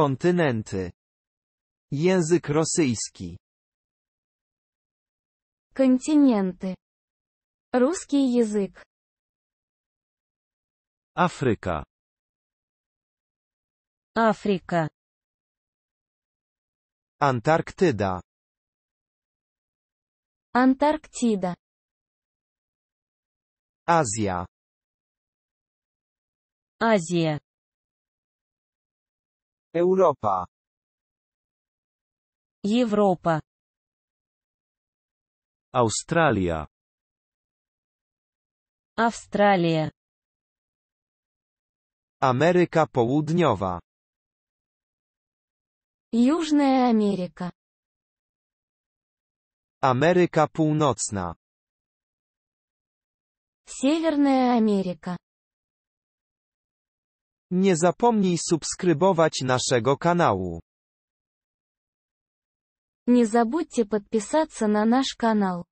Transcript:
Kontynenty. Język rosyjski. Континенты. Русский язык. Африка. Африка. Антарктида. Антарктида. Азия. Азия. Europa. Europa, Australia. Australia, Ameryka Południowa. Южная Америка. Ameryka Północna. Северная Америка. Nie zapomnij subskrybować naszego kanału. Nie забудьте подписаться na nasz kanał.